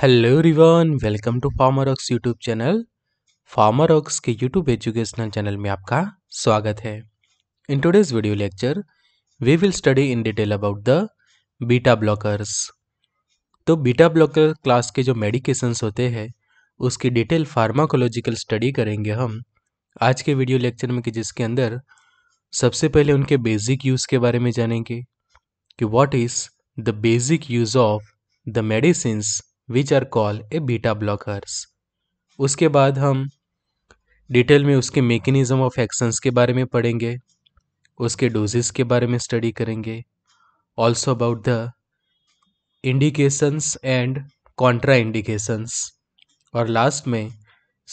hello everyone welcome to Farmer Ox YouTube channel Farmer Ox के YouTube educational channel में आपका स्वागत है in today's video lecture we will study in detail about the beta blockers तो beta blocker class के जो medications होते हैं उसकी डिटेल फार्माकोलॉजिकल स्टडी करेंगे हम आज के वीडियो लेक्चर में कि जिसके अंदर सबसे पहले उनके बेसिक यूज़ के बारे में जानेंगे कि what is the basic use of the medicines which are call a beta blockers उसके बाद हम डिटेल में उसके मेकेनिज्म ऑफ एक्शंस के बारे में पढ़ेंगे उसके डोजेस के बारे में स्टडी करेंगे also about the indications and contraindications और लास्ट में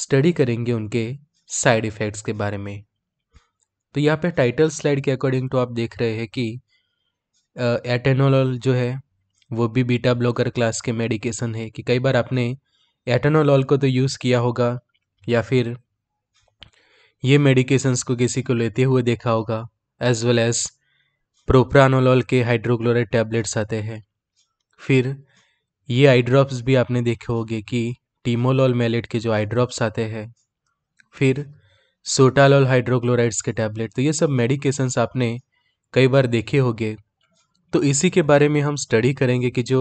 स्टडी करेंगे उनके साइड इफ़ेक्ट्स के बारे में तो यहाँ पे टाइटल स्लाइड के अकॉर्डिंग टू आप देख रहे हैं कि एटेनोलॉल जो है वो भी बीटा ब्लॉकर क्लास के मेडिकेशन है कि कई बार आपने एटनोलॉल को तो यूज़ किया होगा या फिर ये मेडिकेशंस को किसी को लेते हुए देखा होगा एज वेल एज प्रोप्रानोलॉल के हाइड्रोक्लोराइड टैबलेट्स आते हैं फिर ये आई ड्रॉप्स भी आपने देखे होंगे कि टीमोलॉल मेलेट के जो आई ड्रॉप्स आते हैं फिर सोटालॉल हाइड्रोक्लोराइड्स के टैबलेट तो ये सब मेडिकेशंस आपने कई बार देखे होंगे तो इसी के बारे में हम स्टडी करेंगे कि जो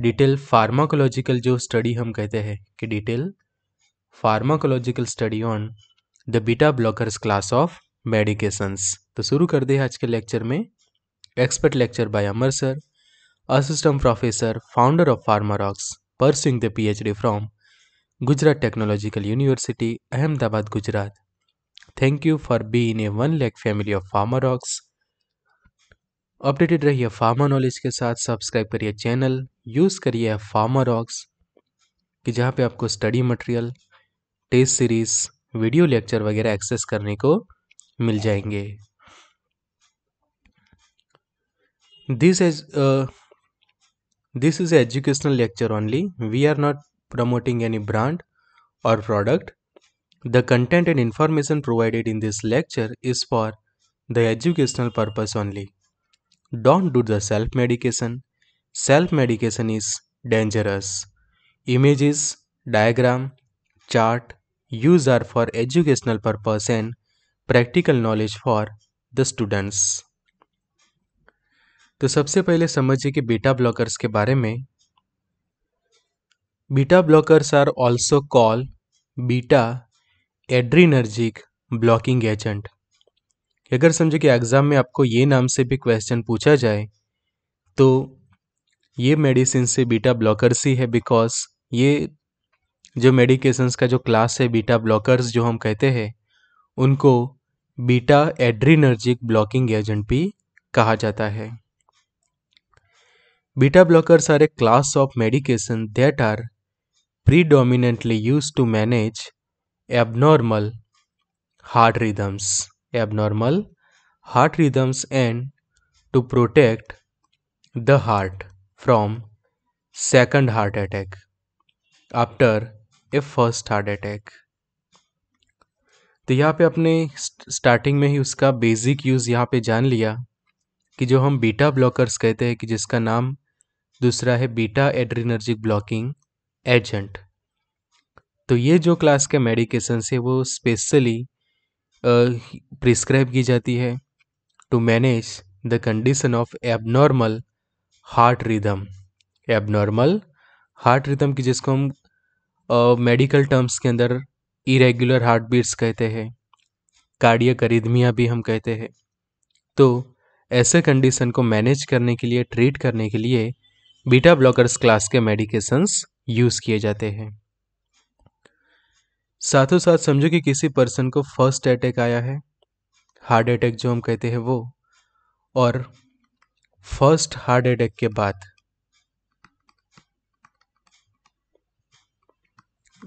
डिटेल फार्माकोलॉजिकल जो स्टडी हम कहते हैं कि detail pharmacological study on the beta blockers class of medications तो शुरू कर दे आज के लेक्चर में expert lecture by Amar sir assistant professor founder of Pharmarocks pursuing the PhD from Gujarat technological university Ahmedabad Gujarat thank you for be in a one lakh family of Pharmarocks updated रहिए pharma knowledge के साथ सब्सक्राइब करिए चैनल यूज़ करिए pharma rocks कि जहाँ पे आपको study material test series video lecture वगैरह एक्सेस करने को मिल जाएंगे this is this is educational lecture only we are not promoting any brand और product the content and information provided in this lecture is for the educational purpose only don't do the self medication self medication is dangerous images diagram chart use are for educational purpose and practical knowledge for the students तो सबसे पहले समझिए कि beta blockers के बारे में beta blockers are also call beta adrenergic blocking agent कि अगर समझो कि एग्ज़ाम में आपको ये नाम से भी क्वेश्चन पूछा जाए तो ये मेडिसिन से बीटा ब्लॉकर्स ही है बिकॉज ये जो मेडिकेशंस का जो क्लास है बीटा ब्लॉकर्स जो हम कहते हैं उनको बीटा एड्रीनर्जिक ब्लॉकिंग एजेंट भी कहा जाता है beta blockers are a class of medication that are predominantly use to manage abnormal heart rhythms abnormal heart rhythms and to protect the heart from second heart attack after a first heart attack तो यहाँ पे अपने starting में ही उसका basic use यहाँ पे जान लिया कि जो हम बीटा ब्लॉकर्स कहते हैं कि जिसका नाम दूसरा है बीटा एड्रीनर्जिक ब्लॉकिंग एजेंट तो ये जो क्लास के मेडिकेशन है वो स्पेशली प्रिस्क्राइब की जाती है to manage the condition of abnormal heart rhythm abnormal heart rhythm की जिसको हम मेडिकल uh, टर्म्स के अंदर इरेगुलर हार्ट बीट्स कहते हैं कार्डियक करिदमिया भी हम कहते हैं तो ऐसे कंडीशन को मैनेज करने के लिए ट्रीट करने के लिए बीटा ब्लॉकर्स क्लास के मेडिकेशंस यूज़ किए जाते हैं साथों साथ समझो कि किसी पर्सन को फर्स्ट अटैक आया है हार्ट अटैक जो हम कहते हैं वो और फर्स्ट हार्ट अटैक के बाद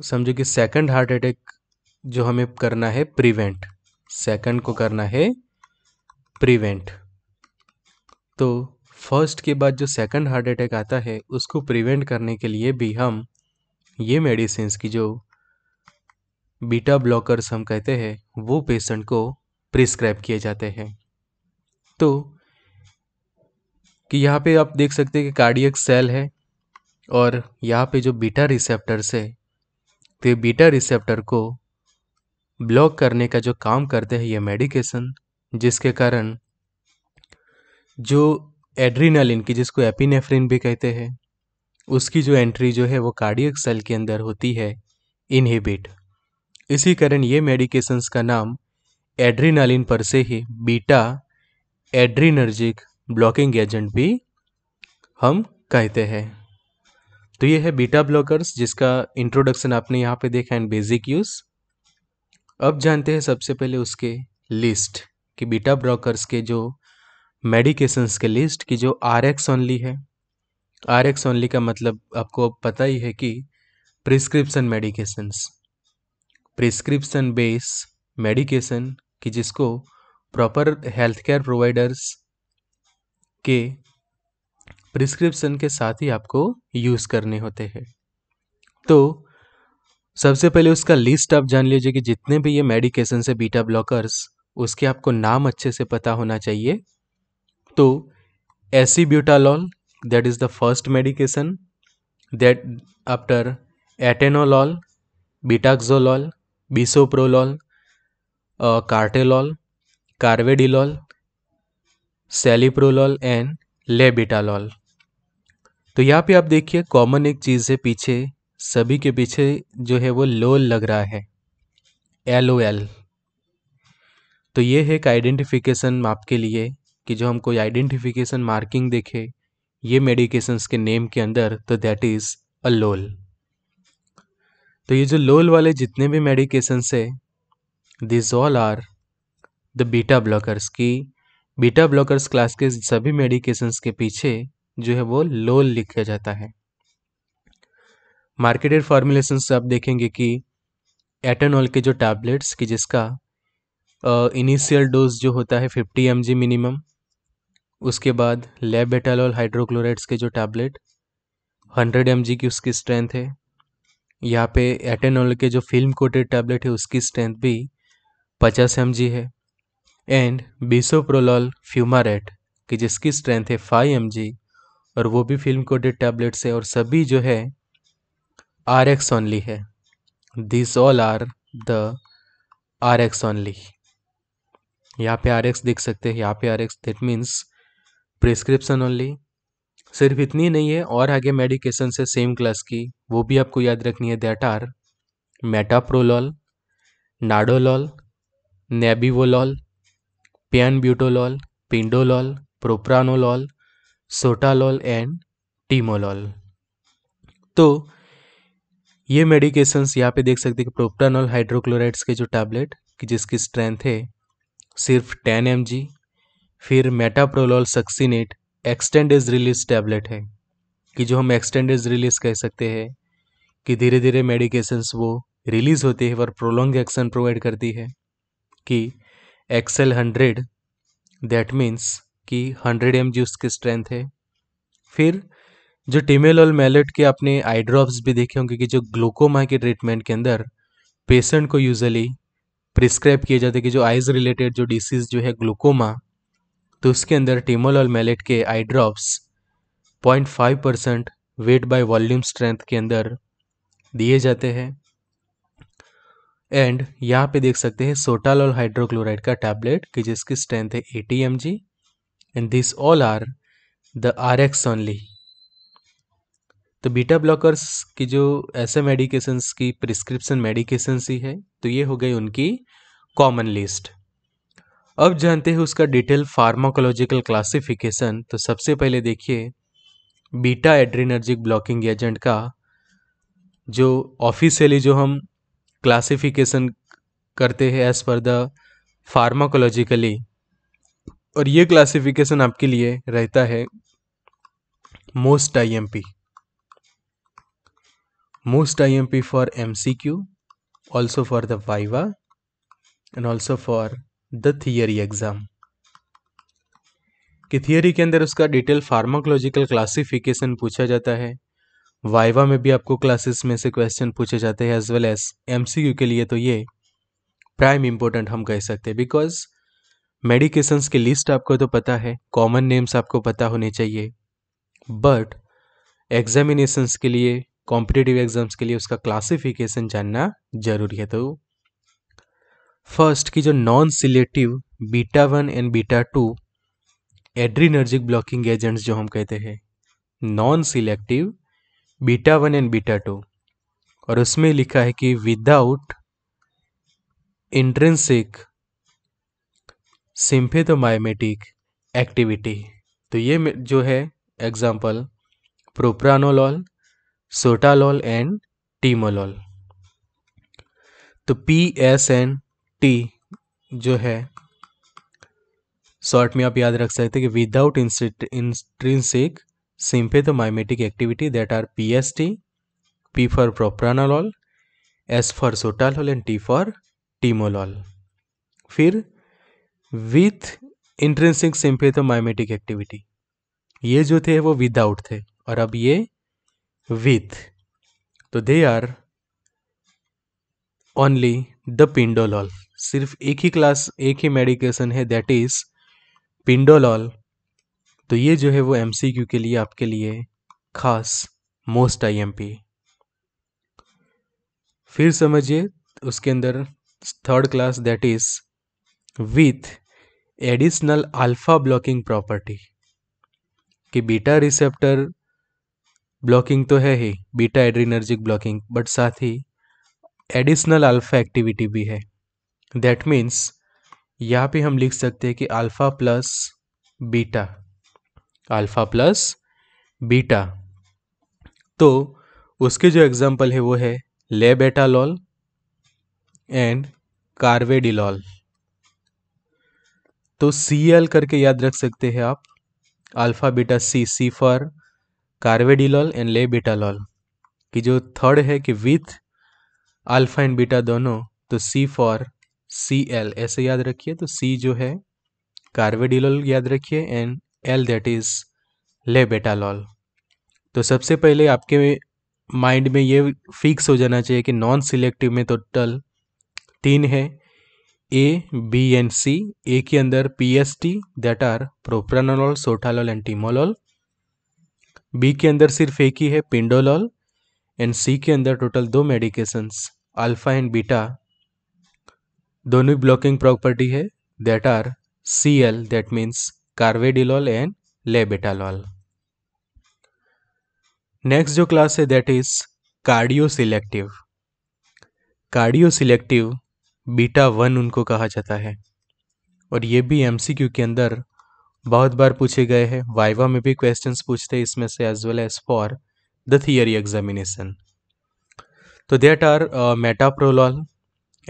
समझो कि सेकंड हार्ट अटैक जो हमें करना है प्रिवेंट सेकंड को करना है प्रिवेंट तो फर्स्ट के बाद जो सेकंड हार्ट अटैक आता है उसको प्रिवेंट करने के लिए भी हम ये मेडिसिन की जो बीटा ब्लॉकर्स हम कहते हैं वो पेशेंट को प्रिस्क्राइब किए जाते हैं तो कि यहाँ पे आप देख सकते हैं कि कार्डियक सेल है और यहाँ पे जो बीटा रिसेप्टर से तो ये बीटा रिसेप्टर को ब्लॉक करने का जो काम करते हैं ये मेडिकेशन जिसके कारण जो एड्रीनालिन की जिसको एपिनेफ्रिन भी कहते हैं उसकी जो एंट्री जो है वो कार्डियक सेल के अंदर होती है इनहिबिट इसी कारण ये मेडिकेशंस का नाम एड्रीनालिन पर से ही बीटा एड्रीनर्जिक ब्लॉकिंग एजेंट भी हम कहते हैं तो ये है बीटा ब्लॉकर्स जिसका इंट्रोडक्शन आपने यहाँ पे देखा एंड बेसिक यूज़ अब जानते हैं सबसे पहले उसके लिस्ट कि बीटा ब्लॉकर्स के जो मेडिकेशंस के लिस्ट की जो आर एक्स ओनली है आर एक्स ओनली का मतलब आपको पता ही है कि prescription medications prescription base medication कि जिसको प्रॉपर हेल्थ केयर प्रोवाइडर्स के प्रिस्क्रिप्सन के साथ ही आपको यूज़ करने होते हैं तो सबसे पहले उसका लिस्ट आप जान लीजिए कि जितने भी ये मेडिकेशन से बीटा ब्लॉकर्स उसके आपको नाम अच्छे से पता होना चाहिए तो acebutolol that is the first medication that after atenolol betaxolol bisoprolol carteolol carvedilol celiprolol and labetalol तो यहाँ पे आप देखिए कॉमन एक चीज़ है पीछे सभी के पीछे जो है वो लोल लग रहा है एल ओ एल तो ये है एक आइडेंटिफिकेशन आपके लिए कि जो हम कोई आइडेंटिफिकेशन मार्किंग देखे ये मेडिकेशंस के नेम के अंदर तो दैट इज़ अ लोल तो ये जो लोल वाले जितने भी मेडिकेशंस है this all are the beta blockers की बीटा ब्लॉकर्स क्लास के सभी मेडिकेशंस के पीछे जो है वो लोल लिखा जाता है मार्केटेड फार्मूलेशन से आप देखेंगे कि एटेनॉल के जो टैबलेट्स की जिसका इनिशियल डोज जो होता है 50 एम मिनिमम उसके बाद लेबेटालॉल हाइड्रोक्लोराइड्स के जो टैबलेट 100 एम की उसकी स्ट्रेंथ है यहाँ पे एटेनॉल के जो फिल्म कोटेड टैबलेट है उसकी स्ट्रेंथ भी पचास एम है एंड बीसोप्रोलॉल फ्यूमारेट की जिसकी स्ट्रेंथ है फाइव एम और वो भी फिल्म कोटेड टैबलेट्स है और सभी जो है आर एक्स ऑनली है this all are the R X only यहाँ पे आर एक्स देख सकते हैं यहाँ पे R X that means prescription only सिर्फ इतनी नहीं है और आगे मेडिकेशन से सेम क्लास की वो भी आपको याद रखनी है that are metoprolol nadolol nebivolol butolol pindolol propranolol sotalol and timolol तो ये मेडिकेशंस यहाँ पे देख सकते हैं कि प्रोप्टानॉल हाइड्रोक्लोराइड्स के जो टैबलेट कि जिसकी स्ट्रेंथ है सिर्फ टेन एम फिर metoprolol succinate extend is release tablet है कि जो हम एक्सटेंड इज रिलीज कह सकते हैं कि धीरे धीरे मेडिकेशंस वो रिलीज़ होती है और प्रोलॉन्ग एक्शन प्रोवाइड करती है कि एक्सेल हंड्रेड दैट मीन्स कि हंड्रेड एम उसकी स्ट्रेंथ है फिर जो टीमेल और मेलेट के अपने आई ड्रॉप्स भी देखे होंगे कि जो ग्लूकोमा के ट्रीटमेंट के अंदर पेशेंट को यूजली प्रिस्क्राइब किए जाते हैं कि जो आइज़ रिलेटेड जो डिसीज़ जो है ग्लूकोमा तो उसके अंदर टीमोल और मेलेट के eye drops point five percent weight by volume strength के अंदर दिए जाते हैं एंड यहाँ पे देख सकते हैं सोटाल और हाइड्रोक्लोराइड का टैबलेट कि जिसकी स्ट्रेंथ है eighty M G and this all are the R X only तो बीटा ब्लॉकर्स की जो ऐसे मेडिकेशंस की प्रिस्क्रिप्शन मेडिकेशंस ही है तो ये हो गई उनकी कॉमन लिस्ट अब जानते हैं उसका डिटेल फार्माकोलॉजिकल क्लासिफिकेशन तो सबसे पहले देखिए बीटा एड्रीनर्जिक ब्लॉकिंग एजेंट का जो ऑफिशियली जो हम क्लासिफिकेशन करते हैं एज पर द फार्माकोलॉजिकली और ये क्लासिफिकेशन आपके लिए रहता है most IMP most IMP for MCQ also for the viva and also for the theory exam कि थियरी के अंदर उसका डिटेल फार्माकोलॉजिकल क्लासिफिकेशन पूछा जाता है वाइवा में भी आपको क्लासेस में से क्वेश्चन पूछे जाते हैं एज वेल एज एम के लिए तो ये प्राइम इम्पोर्टेंट हम कह सकते हैं बिकॉज मेडिकेशंस की लिस्ट आपको तो पता है कॉमन नेम्स आपको पता होने चाहिए बट एग्जामिनेशंस के लिए कॉम्पिटेटिव एग्जाम्स के लिए उसका क्लासिफिकेशन जानना जरूरी है तो फर्स्ट की जो non selective beta one and beta two adrenergic blocking agents जो हम कहते हैं non selective beta one and beta two और उसमें लिखा है कि विदाउट इंट्रेंसिक सिम्फेथोमाइमेटिक एक्टिविटी तो ये जो है example propranolol sotalol and timolol तो पी एस एन टी जो है शॉर्ट में आप याद रख सकते हैं कि without intrinsic sympathomimetic activity that are P S T P for propranolol S for sotalol and T for timolol फिर विथ इंट्रेंसिक सिंपेथोमाइमेटिक एक्टिविटी ये जो थे वो विदाउट थे और अब ये विथ तो they are only the pindolol सिर्फ एक ही क्लास एक ही मेडिकेशन है दैट इज पिंडोलॉल तो ये जो है वो एम के लिए आपके लिए खास मोस्ट आई फिर समझिए उसके अंदर third class that is with additional alpha blocking property कि बीटा रिसेप्टर ब्लॉकिंग तो है ही बीटा एड्रीनर्जिक ब्लॉकिंग बट साथ ही एडिशनल अल्फा एक्टिविटी भी है दैट मीन्स यहाँ पे हम लिख सकते हैं कि alpha plus beta alpha plus beta तो उसके जो एग्जाम्पल है वो है ले लॉल एंड कार्वेडिलॉल तो सी एल करके याद रख सकते हैं आप alpha beta C C for carvedilol and ले लॉल की जो थर्ड है कि विथ अल्फ़ा एंड बीटा दोनों तो सी फॉर सी एल ऐसे याद रखिए तो सी जो है कार्वेडिलोल याद रखिए and L that is labetalol तो सबसे पहले आपके माइंड में ये फिक्स हो जाना चाहिए कि नॉन सिलेक्टिव में टोटल तीन है A B and C A के अंदर P S T that are propranolol sotalol and timolol B के अंदर सिर्फ एक ही है पिंडोलॉल एंड सी के अंदर टोटल दो मेडिकेशंस अल्फा एंड बीटा दोनों ब्लॉकिंग प्रॉपर्टी है है are C L that means carvedilol and labetalol next जो क्लास है that is cardioselective cardioselective beta one उनको कहा जाता है और ये भी एमसीक्यू के अंदर बहुत बार पूछे गए हैं वाइवा में भी क्वेश्चंस पूछते हैं इसमें से as well as for the theory examination तो that are metoprolol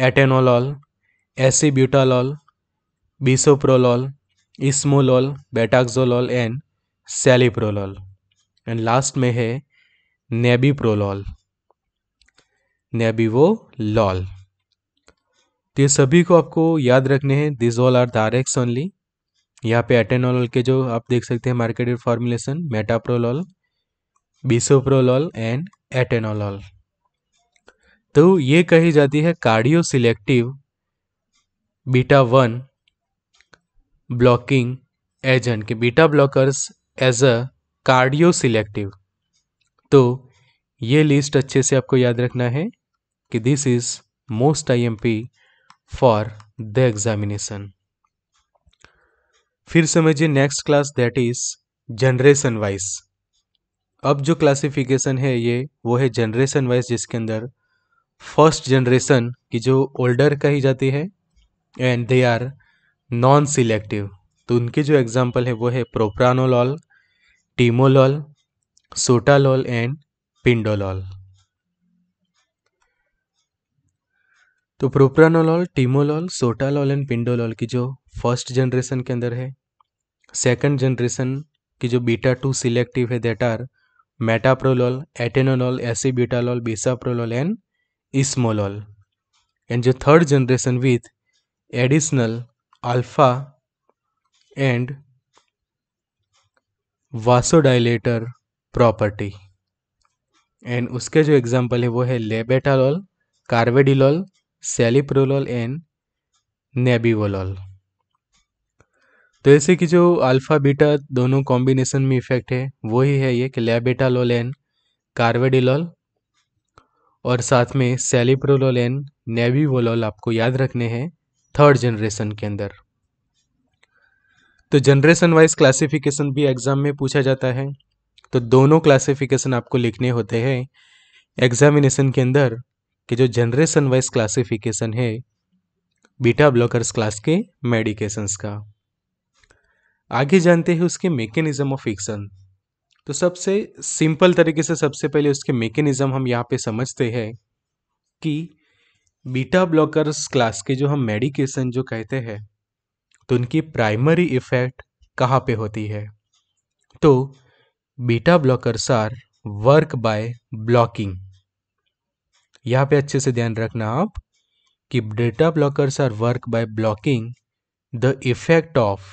atenolol acebutolol bisoprolol esmolol betaxolol and saliprolol and last में है नेबीप्रोलॉल लॉल तो ये सभी को आपको याद रखने हैं this all are the Rx only यहाँ पे एटेनोलॉल के जो आप देख सकते हैं marketed formulation metoprolol bisoprolol and atenolol तो ये कही जाती है cardioselective beta one blocking agent के beta blockers as a cardioselective तो ये लिस्ट अच्छे से आपको याद रखना है कि this is most IMP for the examination फिर समझिए next class that is generation wise अब जो क्लासिफिकेशन है ये वो है जनरेशन वाइज जिसके अंदर फर्स्ट जनरेशन की जो ओल्डर कही जाती है and they are non selective तो उनके जो एग्जाम्पल है वो है प्रोप्रानोलॉल टीमोलॉल सोटालॉल एंड पिंडोलॉल तो प्रोप्रानोलॉल टीमोलॉल सोटालॉल एंड पिंडोलॉल की जो फर्स्ट जनरेशन के अंदर है सेकंड जनरेशन की जो बीटा टू सिलेक्टिव है that are metoprolol atenolol acebutolol bisoprolol and esmolol and जो third generation with additional alpha and vasodilator property and उसके जो एग्जांपल है वो है labetalol carvedilol celiprolol and nebivolol तो ऐसे कि जो अल्फा बीटा दोनों कॉम्बिनेशन में इफेक्ट है वो ही है ये कि लेबेटालोल एंड कार्वेडिलॉल और साथ में सेलिप्रोलोल एंड नेबिवोलोल आपको याद रखने हैं थर्ड जनरेशन के अंदर तो जनरेशन वाइज क्लासिफिकेशन भी एग्जाम में पूछा जाता है तो दोनों क्लासिफिकेशन आपको लिखने होते हैं एग्जामिनेशन के अंदर कि जो जनरेशन वाइज क्लासिफिकेशन है बीटा ब्लॉकर्स क्लास के मेडिकेशंस का आगे जानते हैं उसके मेकेनिज्म ऑफ एक्शन तो सबसे सिंपल तरीके से सबसे पहले उसके मेकेनिज्म हम यहाँ पे समझते हैं कि बीटा ब्लॉकर्स क्लास के जो हम मेडिकेशन जो कहते हैं तो उनकी प्राइमरी इफ़ेक्ट कहाँ पे होती है तो beta blockers are work by blocking यहाँ पे अच्छे से ध्यान रखना आप कि beta blockers are work by blocking the effect of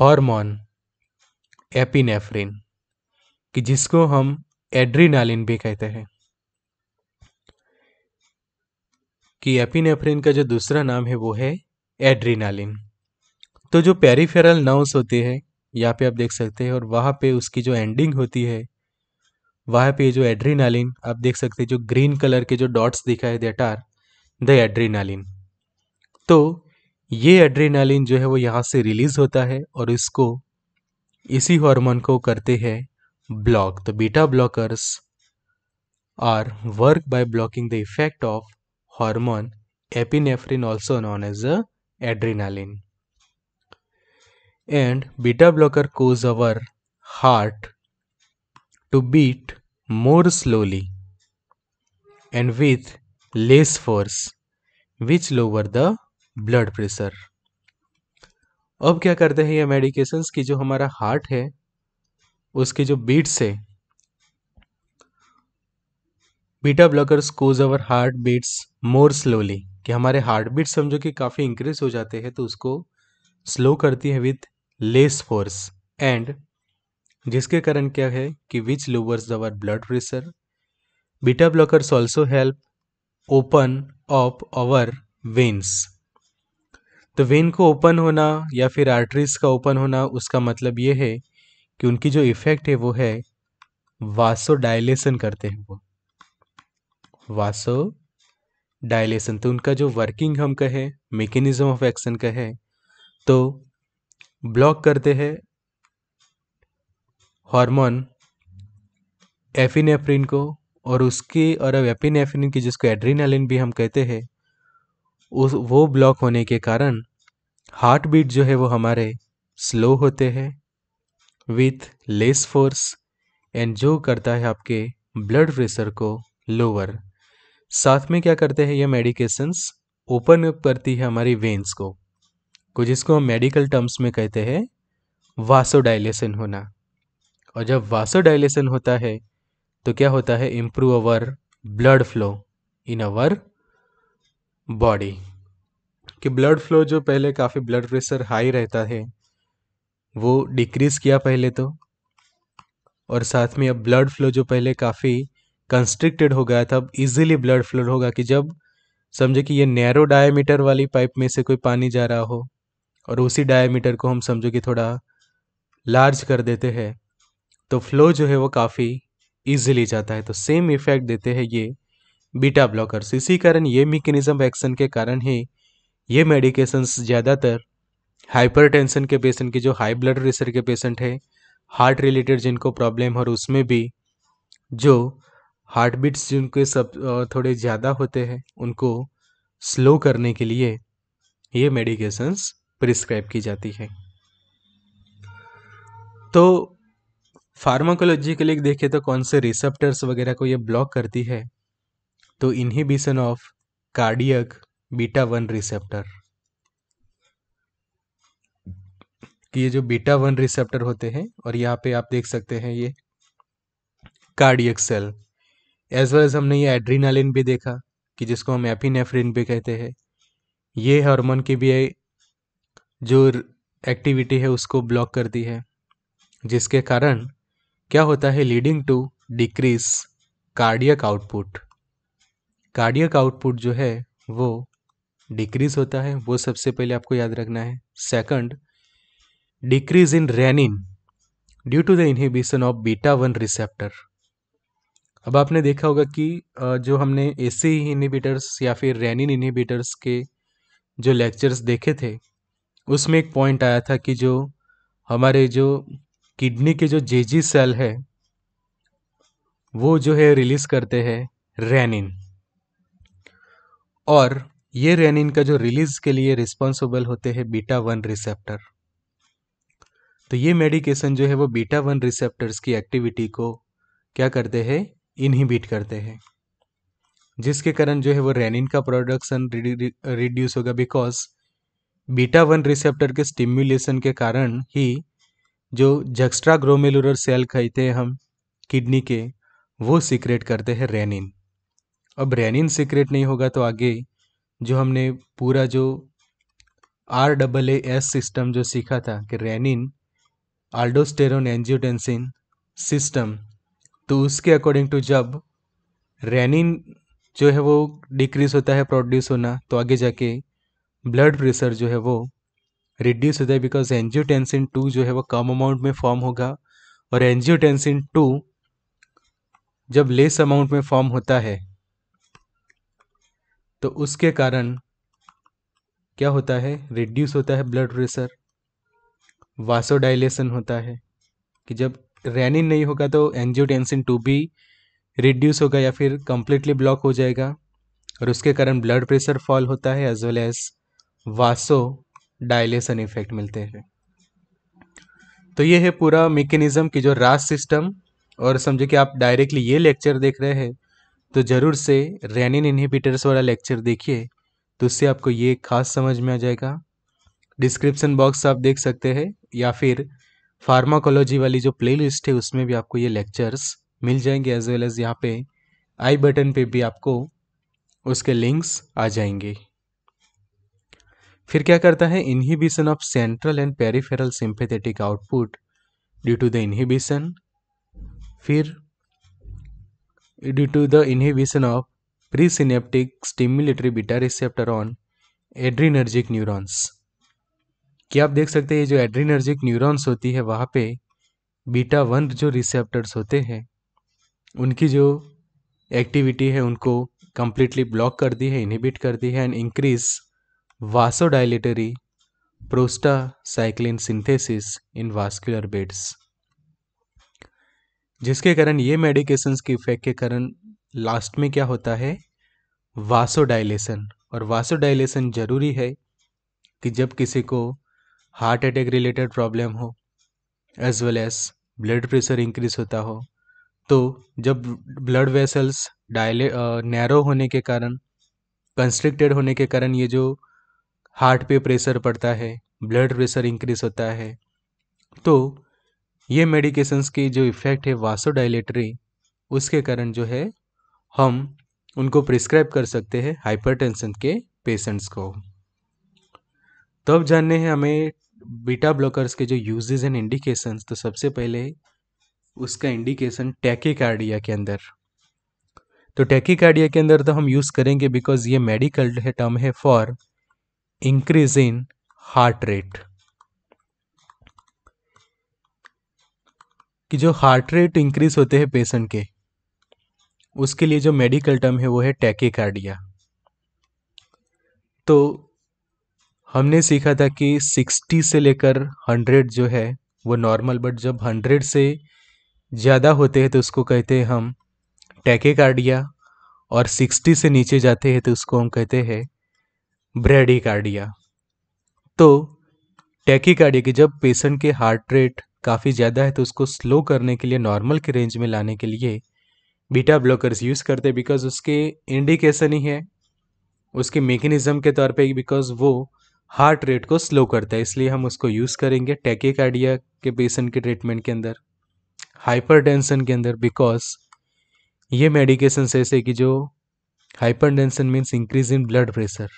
hormone epinephrine कि जिसको हम एड्रीनालिन भी कहते हैं कि एपिनेफ्रिन का जो दूसरा नाम है वो है एड्रीनालिन तो जो पेरीफेरल नर्व्स होते हैं यहाँ पे आप देख सकते हैं और वहाँ पे उसकी जो एंडिंग होती है वहाँ पे जो एड्रीनालिन आप देख सकते हैं जो ग्रीन कलर के जो डॉट्स दिखाए देट आर द एड्रीनालिन तो ये एड्रीनालिन जो है वो यहाँ से रिलीज़ होता है और इसको इसी हार्मोन को करते हैं ब्लॉक तो beta blockers are work by blocking the effect of hormone epinephrine also known as adrenaline and beta blocker cause our heart to beat more slowly and with less force which lower the blood pressure अब क्या करते हैं ये medications की जो हमारा heart है उसकी जो बीट्स है beta blockers cause our heart beats more slowly कि हमारे हार्ट बीट समझो कि काफ़ी इंक्रीज हो जाते हैं तो उसको स्लो करती है विथ लेस फोर्स एंड जिसके कारण क्या है कि which lowers our blood pressure beta blockers also help open of our veins तो वेन को ओपन होना या फिर आर्टरीज का ओपन होना उसका मतलब ये है कि उनकी जो इफ़ेक्ट है वो है वासो डायलेशन करते हैं वो वासो डायलेशन तो उनका जो वर्किंग हम कहें मेकेनिज्म ऑफ एक्शन कहें तो ब्लॉक करते हैं हार्मोन एफिनेफ्रिन को और उसकी और अब एपिनेफ्रिन की जिसको एड्रीनालिन भी हम कहते हैं उस वो ब्लॉक होने के कारण हार्ट बीट जो है वो हमारे स्लो होते हैं विथ लेस फोर्स एंड जो करता है आपके ब्लड प्रेशर को लोअर साथ में क्या करते हैं ये मेडिकेशंस ओपन अप करती है हमारी वेन्स को को जिसको हम मेडिकल टर्म्स में कहते हैं वासोडाइलेशन होना और जब वासोडाइलेशन होता है तो क्या होता है improve our blood flow in our body कि ब्लड फ्लो जो पहले काफ़ी ब्लड प्रेशर हाई रहता है वो डिक्रीज़ किया पहले तो और साथ में अब ब्लड फ्लो जो पहले काफ़ी कंस्ट्रिक्टेड हो गया था अब इजीली ब्लड फ्लो होगा कि जब समझे कि ये नैरो डायमीटर वाली पाइप में से कोई पानी जा रहा हो और उसी डायमीटर को हम समझो कि थोड़ा लार्ज कर देते हैं तो फ्लो जो है वो काफ़ी ईजिली जाता है तो सेम इफेक्ट देते हैं ये बीटा ब्लॉकर्स इसी कारण ये मेकेनिज्म एक्शन के कारण ही ये मेडिकेशंस ज़्यादातर हाइपरटेंशन के पेशेंट के जो हाई ब्लड प्रेशर के पेशेंट है हार्ट रिलेटेड जिनको प्रॉब्लम हो और उसमें भी जो हार्ट बीट्स जिनके सब थोड़े ज़्यादा होते हैं उनको स्लो करने के लिए ये मेडिकेशंस प्रिस्क्राइब की जाती है तो फार्माकोलॉजिकली देखें तो कौन से रिसेप्टर्स वगैरह को ये ब्लॉक करती है तो inhibition of cardiac beta one receptor कि ये जो बीटा वन रिसेप्टर होते हैं और यहाँ पे आप देख सकते हैं ये cardiac cell as well as हमने ये एड्रीनालिन भी देखा कि जिसको हम एपीनेफ्रिन भी कहते हैं ये हार्मोन की भी जो एक्टिविटी है उसको ब्लॉक करती है जिसके कारण क्या होता है leading to decrease cardiac output cardiac output जो है वो डिक्रीज होता है वो सबसे पहले आपको याद रखना है second decrease in renin due to the inhibition of beta one receptor अब आपने देखा होगा कि जो हमने ए सी इनिबिटर्स या फिर रैनिन इनिबिटर्स के जो लेक्चर्स देखे थे उसमें एक पॉइंट आया था कि जो हमारे जो किडनी के जो जेजी सेल है वो जो है रिलीज़ करते हैं रैनिन और ये रैनिन का जो रिलीज़ के लिए रिस्पॉन्सिबल होते हैं बीटा वन रिसेप्टर तो ये मेडिकेशन जो है वो बीटा वन रिसेप्टर्स की एक्टिविटी को क्या करते हैं इनहिबिट करते हैं जिसके कारण जो है वो रेनिन का प्रोडक्शन रिड्यूस होगा बिकॉज बीटा वन रिसेप्टर के स्टिम्युलेशन के कारण ही जो जक्स्ट्रा ग्रोमेलुलर सेल कहते हैं हम किडनी के वो सीक्रेट करते हैं रेनिन अब रेनिन सीक्रेट नहीं होगा तो आगे जो हमने पूरा जो R double A S system जो सीखा था कि रेनिन आल्डोस्टेरोन एंजियोटेंसिन सिस्टम तो उसके अकॉर्डिंग टू जब रेनिन जो है वो डिक्रीज होता है प्रोड्यूस होना तो आगे जाके ब्लड प्रेशर जो है वो रिड्यूस होता है बिकॉज एनजियोटेंसिन टू जो है वो कम अमाउंट में फॉर्म होगा और एनजियोटेंसिन टू जब लेस अमाउंट में फॉर्म होता है तो उसके कारण क्या होता है रिड्यूस होता है ब्लड प्रेशर वासोडाइलेशन होता है कि जब रैनिन नहीं होगा तो एनजियोटेंसिन टू भी रिड्यूस होगा या फिर कम्प्लीटली ब्लॉक हो जाएगा और उसके कारण ब्लड प्रेशर फॉल होता है as well as vasodilation effect मिलते हैं तो ये है पूरा मेकेनिज़्म की जो रास सिस्टम और समझे कि आप डायरेक्टली ये लेक्चर देख रहे हैं तो ज़रूर से रैनिन इनहिबिटर्स वाला लेक्चर देखिए तो उससे आपको ये खास समझ में आ जाएगा डिस्क्रिप्सन बॉक्स आप देख सकते हैं या फिर फार्माकोलॉजी वाली जो प्लेलिस्ट है उसमें भी आपको ये लेक्चर्स मिल जाएंगे एज वेल एज़ यहाँ पे आई बटन पे भी आपको उसके लिंक्स आ जाएंगे फिर क्या करता है inhibition of central and peripheral sympathetic output due to the inhibition फिर due to the inhibition of presynaptic stimulatory beta receptor on adrenergic neurons कि आप देख सकते हैं ये जो एड्रीनर्जिक न्यूरॉन्स होती है वहाँ पे बीटा वन जो रिसेप्टर्स होते हैं उनकी जो एक्टिविटी है उनको कम्प्लीटली ब्लॉक कर दी है इनहिबिट कर दी है and increase vasodilatory prostacyclin synthesis in vascular beds जिसके कारण ये मेडिकेशंस के इफेक्ट के कारण लास्ट में क्या होता है वासोडाइलेशन और वासोडाइलेशन ज़रूरी है कि जब किसी को हार्ट अटैक रिलेटेड प्रॉब्लम हो as well as blood pressure increase होता हो तो जब ब्लड वेसल्स डायले नैरो होने के कारण कंस्ट्रिक्टेड होने के कारण ये जो हार्ट पे प्रेशर पड़ता है ब्लड प्रेशर इंक्रीज होता है तो ये मेडिकेशंस की जो इफ़ेक्ट है वासोडाइलेटरी उसके कारण जो है हम उनको प्रिस्क्राइब कर सकते हैं हाइपरटेंशन के पेशेंट्स को तब तो जानने हैं हमें बीटा ब्लॉकर्स के जो यूजेस एंड इंडिकेशंस तो सबसे पहले उसका इंडिकेशन टैकिकार्डिया के अंदर तो टैकिकार्डिया के अंदर तो हम यूज़ करेंगे बिकॉज ये मेडिकल है टर्म है for increase in heart rate कि जो हार्ट रेट इंक्रीज होते हैं पेशेंट के उसके लिए जो मेडिकल टर्म है वो है टैकिकार्डिया तो हमने सीखा था कि 60 से लेकर 100 जो है वो नॉर्मल बट जब 100 से ज़्यादा होते हैं तो उसको कहते हैं हम टैकेकार्डिया और 60 से नीचे जाते हैं तो उसको हम कहते हैं ब्रेडिकार्डिया तो कार्डिया के जब पेशेंट के हार्ट रेट काफ़ी ज़्यादा है तो उसको स्लो करने के लिए नॉर्मल के रेंज में लाने के लिए बीटा ब्लॉकर्स यूज़ करते हैं बिकॉज उसके इंडिकेशन ही है उसके मेकेनिज़म के तौर पे बिकॉज वो हार्ट रेट को स्लो करता है इसलिए हम उसको यूज़ करेंगे टैकेकार्डिया के पेशेंट के ट्रीटमेंट के अंदर हाइपरटेंशन के अंदर बिकॉज ये मेडिकेशन ऐसे कि जो hypertension means increase in blood pressure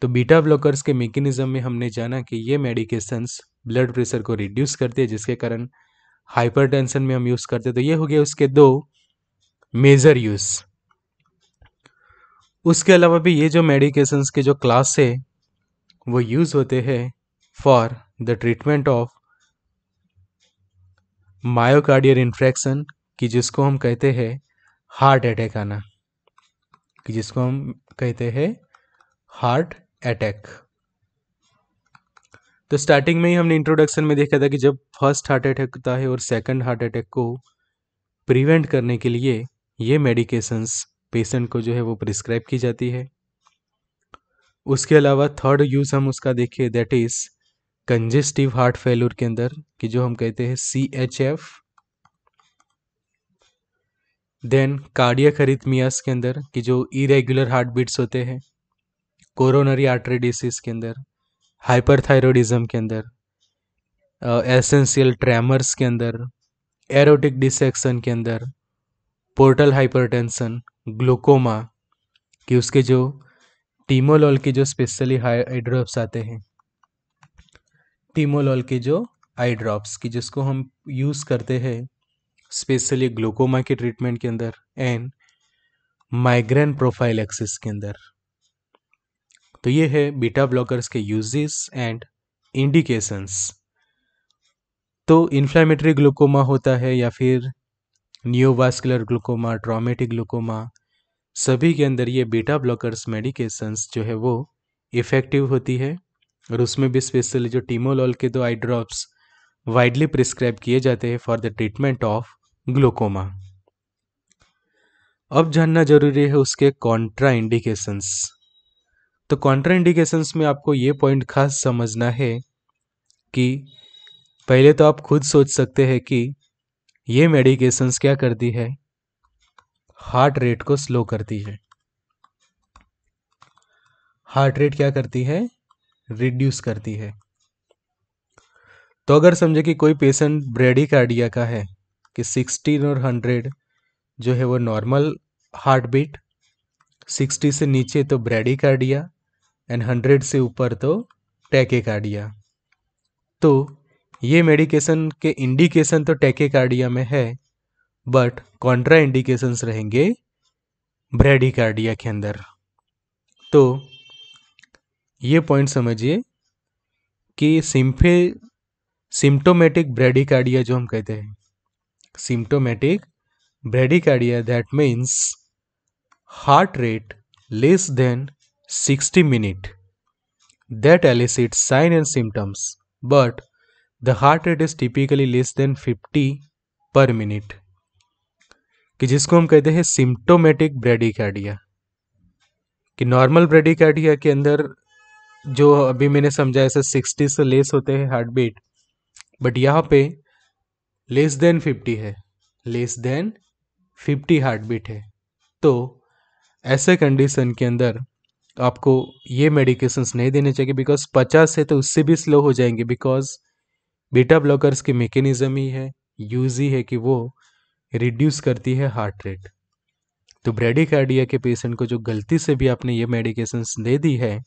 तो बीटा ब्लॉकर्स के मेकेनिज्म में हमने जाना कि ये मेडिकेशंस ब्लड प्रेशर को रिड्यूस करते हैं जिसके कारण हाइपर टेंशन में हम यूज़ करते हैं तो ये हो गया उसके दो मेजर यूज़ उसके अलावा भी ये जो मेडिकेशंस के जो क्लास है वो यूज़ होते हैं for the treatment of myocardial infarction कि जिसको हम कहते हैं हार्ट अटैक आना कि जिसको हम कहते हैं हार्ट अटैक तो स्टार्टिंग में ही हमने इंट्रोडक्शन में देखा था कि जब फर्स्ट हार्ट अटैक होता है और सेकंड हार्ट अटैक को प्रिवेंट करने के लिए ये मेडिकेशंस पेशेंट को जो है वो प्रिस्क्राइब की जाती है उसके अलावा थर्ड यूज़ हम उसका देखें that is congestive heart failure के अंदर कि जो हम कहते हैं C H F then cardiac arrhythmias के अंदर कि जो इरेगुलर हार्ट बीट्स होते हैं कोरोनरी आर्टरी डिसीज के अंदर हाइपरथायरोडिज्म के अंदर एसेंशियल ट्रैमर्स के अंदर एरोटिक डिसेक्शन के अंदर पोर्टल हाइपरटेंशन ग्लूकोमा कि उसके जो टीमोलॉल के जो स्पेशली आई ड्रॉप्स आते हैं टीमोलॉल के जो आई ड्रॉप्स की जिसको हम यूज़ करते हैं स्पेशली ग्लूकोमा के ट्रीटमेंट के अंदर एंड माइग्रेन प्रोफाइल एक्सिस के अंदर तो ये है बीटा ब्लॉकर्स के यूजेस एंड इंडिकेशंस तो इन्फ्लामेटरी ग्लूकोमा होता है या फिर न्यूवास्कुलर ग्लूकोमा ट्रॉमेटिक ग्लूकोमा सभी के अंदर ये बीटा ब्लॉकर्स मेडिकेशंस जो है वो इफ़ेक्टिव होती है और उसमें भी स्पेशली जो टीमोलॉल के दो आई ड्रॉप्स वाइडली प्रिस्क्राइब किए जाते हैं for the treatment of glaucoma अब जानना जरूरी है उसके कॉन्ट्रा इंडिकेशंस तो कॉन्ट्रा इंडिकेशंस में आपको ये पॉइंट खास समझना है कि पहले तो आप खुद सोच सकते हैं कि ये मेडिकेशंस क्या करती है हार्ट रेट को स्लो करती है हार्ट रेट क्या करती है रिड्यूस करती है तो अगर समझे कि कोई पेशेंट ब्रेडिकार्डिया का है कि सिक्सटीन और हंड्रेड जो है वो नॉर्मल हार्ट बीट सिक्सटी से नीचे तो ब्रेडिकार्डिया एंड हंड्रेड से ऊपर तो टैके कार्डिया तो ये मेडिकेशन के इंडिकेशन तो कार्डिया में है बट कॉन्ट्रा इंडिकेशंस रहेंगे ब्रेडिकार्डिया के अंदर तो ये पॉइंट समझिए कि सिम्फे सिम्टोमेटिक ब्रेडिकार्डिया जो हम कहते हैं symptomatic bradycardia that means heart rate less than sixty minute that elicit sign and symptoms but the heart rate is typically less than fifty per minute कि जिसको हम कहते हैं सिम्टोमेटिक ब्रेडिकार्डिया कि नॉर्मल ब्रेडिकार्डिया के अंदर जो अभी मैंने समझा ऐसे सिक्सटी से लेस होते हैं हार्ट बीट बट यहाँ पे लेस देन फिफ्टी है less than fifty heart beat है तो ऐसे कंडीशन के अंदर आपको ये मेडिकेशंस नहीं देने चाहिए बिकॉज पचास है तो उससे भी स्लो हो जाएंगे बिकॉज बीटा ब्लॉकर्स की मेकेनिज़्म ही है यूज़ ही है कि वो रिड्यूस करती है हार्ट रेट तो ब्रेडिकार्डिया के पेशेंट को जो गलती से भी आपने ये मेडिकेशंस दे दी है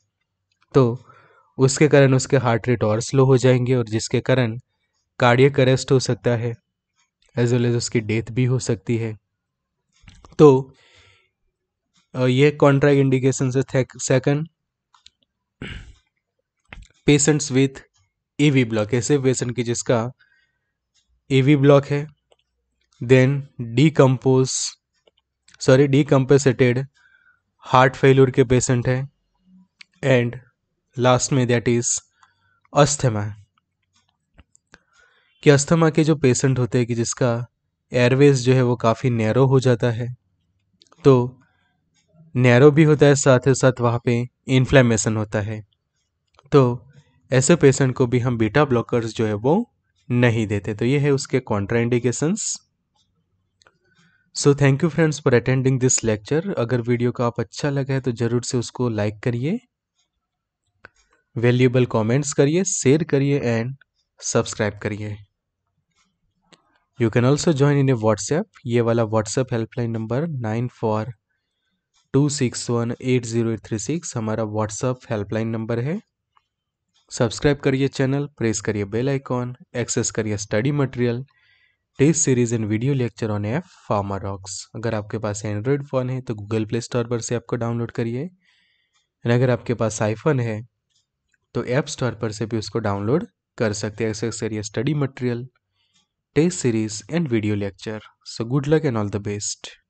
तो उसके कारण उसके हार्ट रेट और स्लो हो जाएंगे और जिसके कारण कार्डियक अरेस्ट हो सकता है एज वेल एज उसकी डेथ भी हो सकती है तो ये कॉन्ट्रैक्ट इंडिकेशन से second patients with A V block ऐसे पेशेंट की जिसका ए वी ब्लॉक है then decompose sorry decompensated heart failure के पेशेंट हैं एंड लास्ट में that इज अस्थमा कि अस्थमा के जो पेशेंट होते हैं कि जिसका एयरवेज जो है वो काफ़ी नैरो हो जाता है तो नैरो भी होता है साथ ही साथ वहाँ पे इन्फ्लेमेशन होता है तो ऐसे पेशेंट को भी हम बीटा ब्लॉकर्स जो है वो नहीं देते तो ये है उसके contraindications so thank you friends for attending this lecture अगर वीडियो का आप अच्छा लगा है तो ज़रूर से उसको लाइक करिए वैल्यूएबल कमेंट्स करिए शेयर करिए एंड सब्सक्राइब करिए you can also join in a WhatsApp ये वाला WhatsApp helpline number nine four two six one eight zero eight three six हमारा व्हाट्सएप हेल्पलाइन नंबर है सब्सक्राइब करिए चैनल प्रेस करिए bell icon access करिए study material test series and video lecture on app Pharmarox अगर आपके पास Android phone है तो Google play store पर से आपको डाउनलोड करिए एंड अगर आपके पास आईफोन है तो ऐप स्टोर पर से भी उसको डाउनलोड कर सकते हैं accessory study material test series and video lecture so good luck and all the best